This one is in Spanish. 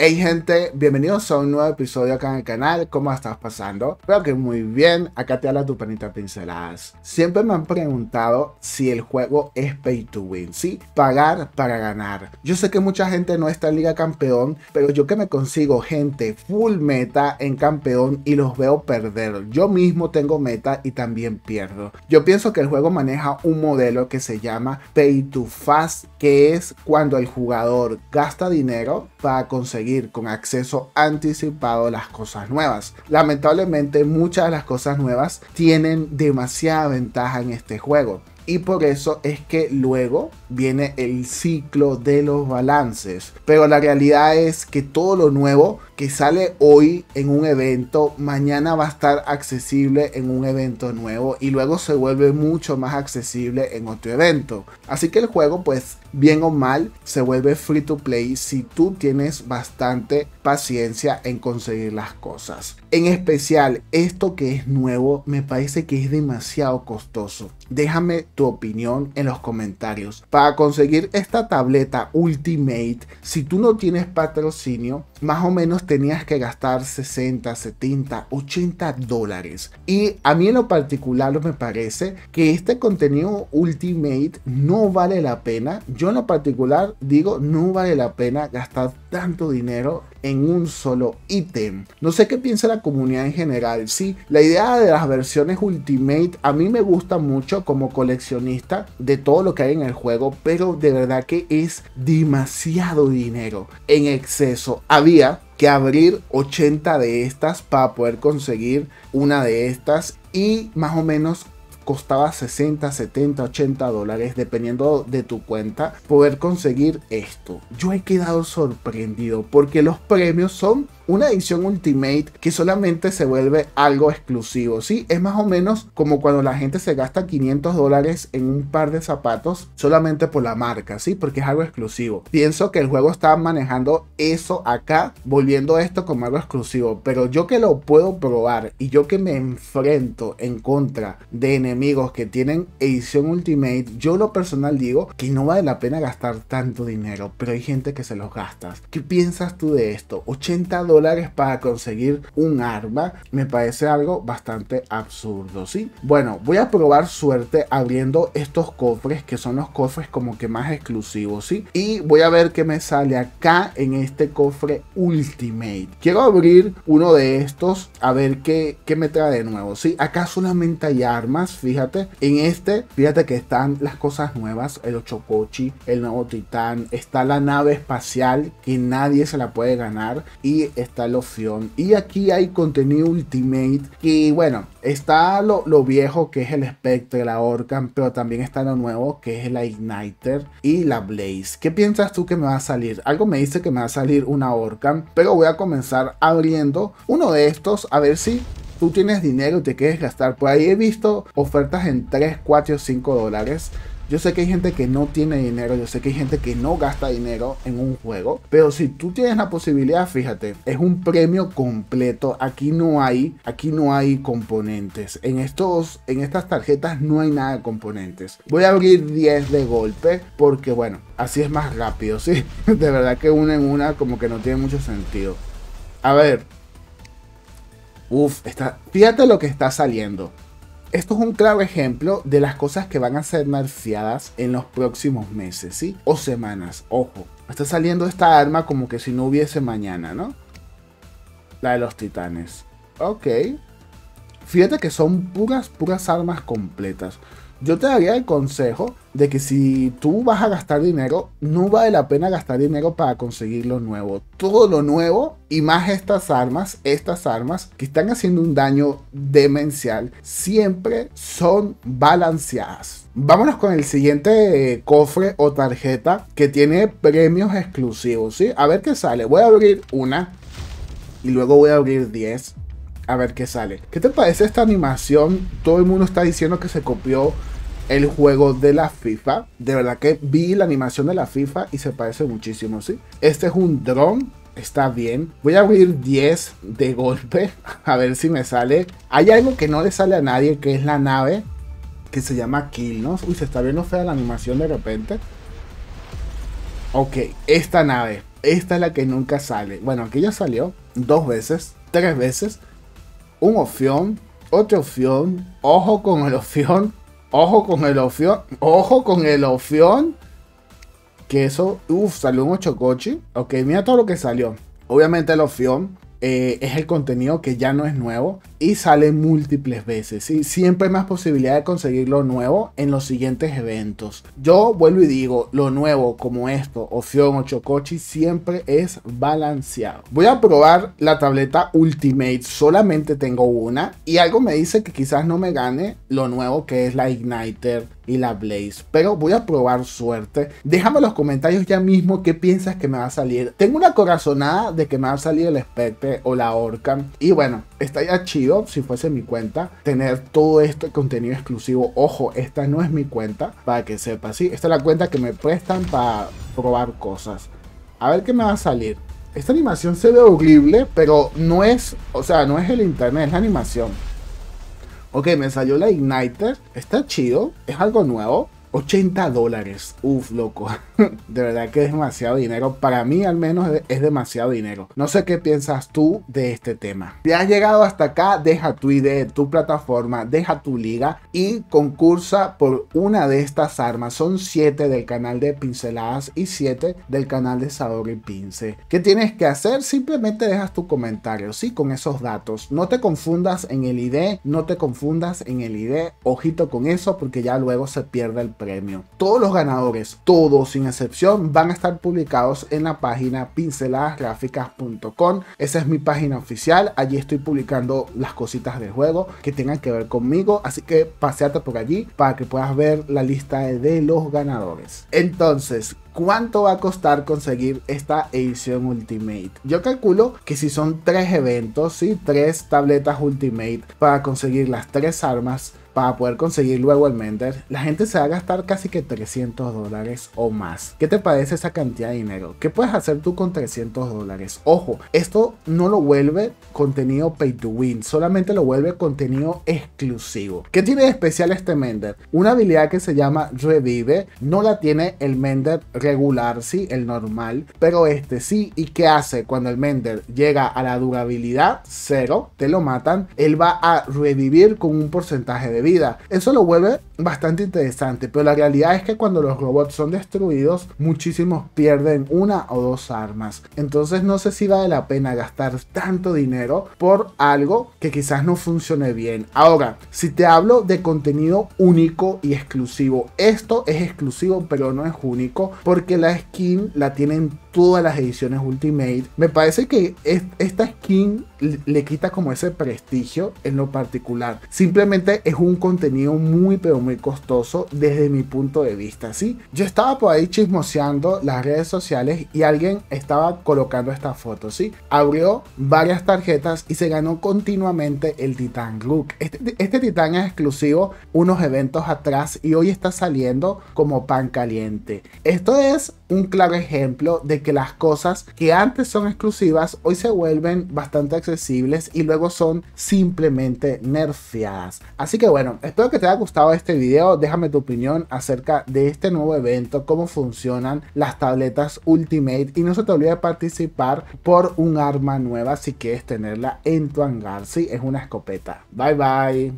Hey gente, bienvenidos a un nuevo episodio acá en el canal, ¿cómo estás pasando? Espero que muy bien, acá te habla tu panita pinceladas. Siempre me han preguntado si el juego es pay to win, ¿sí? Pagar para ganar. Yo sé que mucha gente no está en Liga Campeón, pero yo que me consigo gente full meta en Campeón y los veo perder. Yo mismo tengo meta y también pierdo. Yo pienso que el juego maneja un modelo que se llama pay to fast, que es cuando el jugador gasta dinero para conseguir con acceso anticipado las cosas nuevas. Lamentablemente muchas de las cosas nuevas tienen demasiada ventaja en este juego. Y por eso es que luego viene el ciclo de los balances. Pero la realidad es que todo lo nuevo que sale hoy en un evento, mañana va a estar accesible en un evento nuevo y luego se vuelve mucho más accesible en otro evento. Así que el juego, pues bien o mal, se vuelve free to play si tú tienes bastante paciencia en conseguir las cosas. En especial, esto que es nuevo me parece que es demasiado costoso. Déjame tu opinión en los comentarios. Para conseguir esta tableta Ultimate, si tú no tienes patrocinio, más o menos tenías que gastar 60, 70, 80 dólares. Y a mí en lo particular me parece que este contenido Ultimate no vale la pena. Yo en lo particular digo, no vale la pena gastar tanto dinero en un solo ítem. No sé qué piensa la comunidad en general, sí. La idea de las versiones Ultimate a mí me gusta mucho como coleccionista de todo lo que hay en el juego, pero de verdad que es demasiado dinero en exceso. Había que abrir 80 de estas para poder conseguir una de estas y más o menos costaba 60, 70, 80 dólares, dependiendo de tu cuenta, poder conseguir esto. Yo he quedado sorprendido porque los premios son una edición Ultimate que solamente se vuelve algo exclusivo, ¿sí? Es más o menos como cuando la gente se gasta 500 dólares en un par de zapatos solamente por la marca, ¿sí? Porque es algo exclusivo. Pienso que el juego está manejando eso acá, volviendo esto como algo exclusivo, pero yo que lo puedo probar y yo que me enfrento en contra de enemigos que tienen edición Ultimate, yo lo personal digo que no vale la pena gastar tanto dinero, pero hay gente que se los gasta. ¿Qué piensas tú de esto? 80 para conseguir un arma, me parece algo bastante absurdo, ¿sí? Bueno, voy a probar suerte abriendo estos cofres, que son los cofres como que más exclusivos, ¿sí? Y voy a ver qué me sale acá en este cofre Ultimate. Quiero abrir uno de estos, a ver qué, qué me trae de nuevo, si Acá solamente hay armas, fíjate. En este, fíjate que están las cosas nuevas, el Ochocochi, el nuevo Titán, está la nave espacial que nadie se la puede ganar y está la opción. Y aquí hay contenido Ultimate. Y bueno, está lo, lo viejo que es el Spectre, la Orcan, pero también está lo nuevo que es la Igniter y la Blaze. ¿Qué piensas tú que me va a salir? Algo me dice que me va a salir una Orcan, pero voy a comenzar abriendo uno de estos a ver si tú tienes dinero y te quieres gastar. Por ahí he visto ofertas en 3, 4 o 5 dólares. Yo sé que hay gente que no tiene dinero, yo sé que hay gente que no gasta dinero en un juego, pero si tú tienes la posibilidad, fíjate, es un premio completo. Aquí no hay, aquí no hay componentes. En estos, en estas tarjetas no hay nada de componentes. Voy a abrir 10 de golpe porque bueno, así es más rápido, sí. De verdad que una en una como que no tiene mucho sentido. A ver. Uf, está, fíjate lo que está saliendo. Esto es un claro ejemplo de las cosas que van a ser marciadas en los próximos meses, ¿sí? O semanas, ojo. Está saliendo esta arma como que si no hubiese mañana, ¿no? La de los titanes. Ok. Fíjate que son puras, puras armas completas. Yo te daría el consejo de que si tú vas a gastar dinero, no vale la pena gastar dinero para conseguir lo nuevo. Todo lo nuevo y más estas armas, estas armas que están haciendo un daño demencial, siempre son balanceadas. Vámonos con el siguiente eh, cofre o tarjeta que tiene premios exclusivos, ¿sí? A ver qué sale. Voy a abrir una y luego voy a abrir 10. A ver qué sale. ¿Qué te parece esta animación? Todo el mundo está diciendo que se copió el juego de la FIFA. De verdad que vi la animación de la FIFA y se parece muchísimo, ¿sí? Este es un dron. Está bien. Voy a abrir 10 de golpe. A ver si me sale. Hay algo que no le sale a nadie, que es la nave. Que se llama Kilnos. Uy, se está viendo fea la animación de repente. Ok, esta nave. Esta es la que nunca sale. Bueno, aquí ya salió dos veces, tres veces. Un opción, otro opción, Ojo con el ofión. Ojo con el opción. Ojo con el opción. Que eso. Uf, salió un 8 coche. Ok, mira todo lo que salió. Obviamente el opción eh, es el contenido que ya no es nuevo y sale múltiples veces. Y siempre hay más posibilidad de conseguir lo nuevo en los siguientes eventos. Yo vuelvo y digo, lo nuevo como esto, Opción o Chocochi, siempre es balanceado. Voy a probar la tableta Ultimate, solamente tengo una. Y algo me dice que quizás no me gane lo nuevo que es la Igniter y la Blaze. Pero voy a probar suerte. Déjame en los comentarios ya mismo qué piensas que me va a salir. Tengo una corazonada de que me va a salir el Spectre o la Orca. Y bueno, estaría chido si fuese mi cuenta tener todo este contenido exclusivo. Ojo, esta no es mi cuenta, para que sepas. Sí, esta es la cuenta que me prestan para probar cosas. A ver qué me va a salir. Esta animación se ve horrible, pero no es, o sea, no es el internet, es la animación. Ok, me salió la Igniter. Está chido. Es algo nuevo. 80 dólares. Uf, loco. De verdad que es demasiado dinero. Para mí al menos es demasiado dinero. No sé qué piensas tú de este tema. Si has llegado hasta acá, deja tu ID, tu plataforma, deja tu liga y concursa por una de estas armas. Son 7 del canal de pinceladas y 7 del canal de sabor y pince. ¿Qué tienes que hacer? Simplemente dejas tu comentario, sí, con esos datos. No te confundas en el ID, no te confundas en el ID. Ojito con eso porque ya luego se pierde el premio. Todos los ganadores, todos sin excepción, van a estar publicados en la página pinceladasgráficas.com. Esa es mi página oficial. Allí estoy publicando las cositas del juego que tengan que ver conmigo. Así que paseate por allí para que puedas ver la lista de los ganadores. Entonces, ¿Cuánto va a costar conseguir esta edición Ultimate? Yo calculo que si son tres eventos, y tres tabletas Ultimate para conseguir las tres armas, para poder conseguir luego el Mender, la gente se va a gastar casi que 300 dólares o más. ¿Qué te parece esa cantidad de dinero? ¿Qué puedes hacer tú con 300 dólares? Ojo, esto no lo vuelve contenido pay to win, solamente lo vuelve contenido exclusivo. ¿Qué tiene de especial este Mender? Una habilidad que se llama Revive, no la tiene el Mender regular, sí, el normal, pero este sí. ¿Y qué hace cuando el Mender llega a la durabilidad cero? Te lo matan. Él va a revivir con un porcentaje de vida. Eso lo vuelve bastante interesante, pero la realidad es que cuando los robots son destruidos, muchísimos pierden una o dos armas. Entonces no sé si vale la pena gastar tanto dinero por algo que quizás no funcione bien. Ahora, si te hablo de contenido único y exclusivo, esto es exclusivo pero no es único porque la skin la tienen todas las ediciones Ultimate. Me parece que esta skin le quita como ese prestigio en lo particular. Simplemente es un contenido muy pero muy costoso desde mi punto de vista, ¿sí? Yo estaba por ahí chismoseando las redes sociales y alguien estaba colocando esta foto, ¿sí? Abrió varias tarjetas y se ganó continuamente el Titan Look. Este, este Titan es exclusivo unos eventos atrás y hoy está saliendo como pan caliente. Esto es un claro ejemplo de que las cosas que antes son exclusivas hoy se vuelven bastante accesibles y luego son simplemente nerfeadas. Así que bueno, espero que te haya gustado este video, déjame tu opinión acerca de este nuevo evento, cómo funcionan las tabletas Ultimate y no se te olvide participar por un arma nueva si quieres tenerla en tu hangar, si es una escopeta. Bye bye.